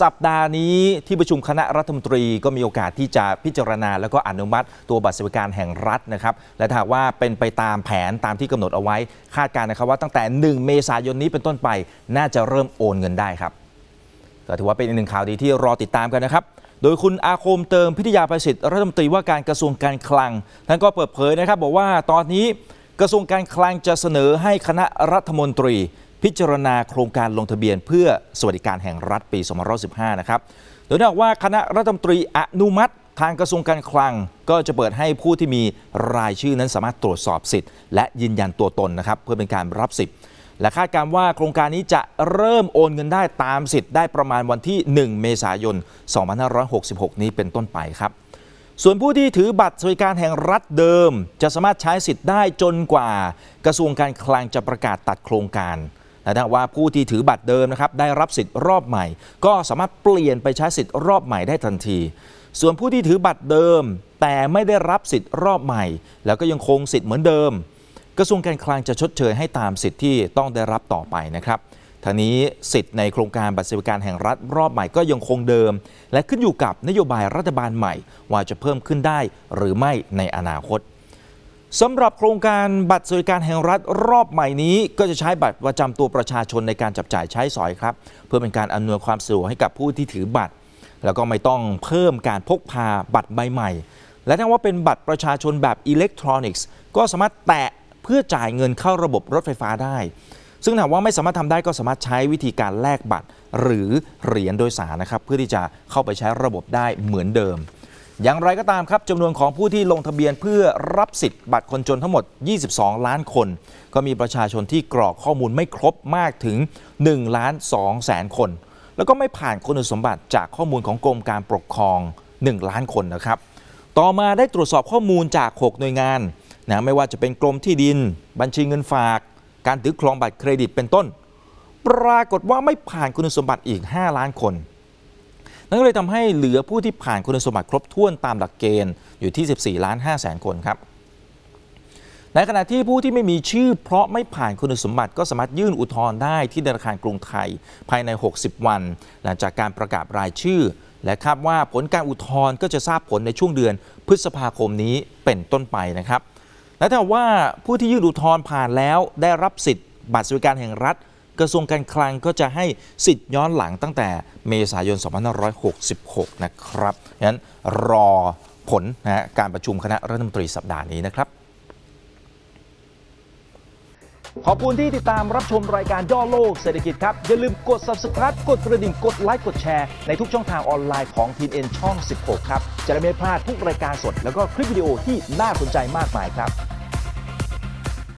สัปดาห์นี้ที่ประชุมคณะรัฐมนตรีก็มีโอกาสที่จะพิจารณาแล้วก็อนุมัติตัวบัตรสวัสดิการแห่งรัฐนะครับ และถ้าว่าเป็นไปตามแผนตามที่กำหนดเอาไว้คาดการณ์นะครับว่าตั้งแต่ 1 เมษายนนี้เป็นต้นไปน่าจะเริ่มโอนเงินได้ครับ ก็ถือว่าเป็นอีกหนึ่งข่าวดีที่รอติดตามกันนะครับ โดยคุณอาคมเติมพิทยาประสิทธิ์รัฐมนตรีว่าการกระทรวงการคลังท่านก็เปิดเผยนะครับบอกว่าตอนนี้กระทรวงการคลังจะเสนอให้คณะรัฐมนตรีพิจารณาโครงการลงทะเบียนเพื่อสวัสดิการแห่งรัฐปี2515นะครับ โดยบอกว่าคณะรัฐมนตรีอนุมัติทางกระทรวงการคลังก็จะเปิดให้ผู้ที่มีรายชื่อนั้นสามารถตรวจสอบสิทธิ์ และยืนยันตัวตนนะครับเพื่อเป็นการรับสิทธิ์ และคาดการว่าโครงการนี้จะเริ่มโอนเงินได้ตามสิทธิ์ ได้ประมาณวันที่ 1 เมษายน2566 นี้เป็นต้นไปครับ ส่วนผู้ที่ถือบัตรสวัสดิการแห่งรัฐเดิม จะสามารถใช้สิทธิ์ได้จนกว่า กระทรวงการคลังจะประกาศตัดโครงการและว่าผู้ที่ถือบัตรเดิมนะครับได้รับสิทธิ์รอบใหม่ ก็สามารถเปลี่ยนไปใช้สิทธิ์รอบใหม่ได้ทันที ส่วนผู้ที่ถือบัตรเดิมแต่ไม่ได้รับสิทธิ์รอบใหม่ แล้วก็ยังคงสิทธิ์เหมือนเดิมกระทรวงการคลังจะชดเชยให้ตามสิทธิ์ที่ต้องได้รับต่อไปนะครับทางนี้สิทธิ์ในโครงการบัตรสวัสดิการแห่งรัฐ รอบใหม่ก็ยังคงเดิมและขึ้นอยู่กับนโยบายรัฐบาลใหม่ ว่าจะเพิ่มขึ้นได้หรือไม่ในอนาคตสำหรับโครงการบัตรสวัสดิการแห่งรัฐรอบใหม่นี้ ก็จะใช้บัตรประจำตัวประชาชนในการจับจ่ายใช้สอยครับ เพื่อเป็นการอำนวยความสะดวกให้กับผู้ที่ถือบัตร แล้วก็ไม่ต้องเพิ่มการพกพาบัตรใบใหม่และถ้าว่าเป็นบัตรประชาชนแบบอิเล็กทรอนิกส์ ก็สามารถแตะเพื่อจ่ายเงินเข้าระบบรถไฟฟ้าได้ ซึ่งถามว่าไม่สามารถทำได้ก็สามารถใช้วิธีการแลกบัตรหรือเหรียญโดยสารนะครับเพื่อที่จะเข้าไปใช้ระบบได้เหมือนเดิมอย่างไรก็ตามครับจำนวนของผู้ที่ลงทะเบียนเพื่อรับสิทธิ์บัตรคนจนทั้งหมด 22 ล้านคน ก็มีประชาชนที่กรอกข้อมูลไม่ครบมากถึง 1 ล้าน 2 แสนคน แล้วก็ไม่ผ่านคุณสมบัติจากข้อมูลของกรมการปกครอง 1 ล้านคนนะครับ ต่อมาได้ตรวจสอบข้อมูลจาก 6 หน่วยงาน นะ ไม่ว่าจะเป็นกรมที่ดิน บัญชีเงินฝาก การถือครองบัตรเครดิต เป็นต้น ปรากฏว่าไม่ผ่านคุณสมบัติอีก 5 ล้านคนนั่นก็เลยทำให้เหลือผู้ที่ผ่านคุณสมบัติครบถ้วนตามหลักเกณฑ์อยู่ที่ 14 ล้าน 5 แสนคนครับ ในขณะที่ผู้ที่ไม่มีชื่อเพราะไม่ผ่านคุณสมบัติ ก็สามารถยื่นอุทธรณ์ได้ที่ธนาคารกรุงไทยภายใน 60 วัน หลังจากการประกาศรายชื่อ และคาดว่าผลการอุทธรณ์ก็จะทราบผลในช่วงเดือนพฤษภาคมนี้เป็นต้นไปนะครับ และถ้าว่าผู้ที่ยื่นอุทธรณ์ผ่านแล้วได้รับสิทธิ์บัตรสวัสดิการแห่งรัฐกระทรวงการคลังก็จะให้สิทธิ์ย้อนหลังตั้งแต่เมษายน 2566 นะครับงั้นรอผลนะการประชุมคณะรัฐมนตรีสัปดาห์นี้นะครับ ขอบคุณที่ติดตามรับชมรายการย่อโลกเศรษฐกิจครับ อย่าลืมกด subscribe กดกระดิ่งกดไลค์ กดแชร์ในทุกช่องทางออนไลน์ของทีเอ็นช่อง 16 ครับ จะได้ไม่พลาดทุกรายการสดแล้วก็คลิปวิดีโอที่น่าสนใจมากมายครับ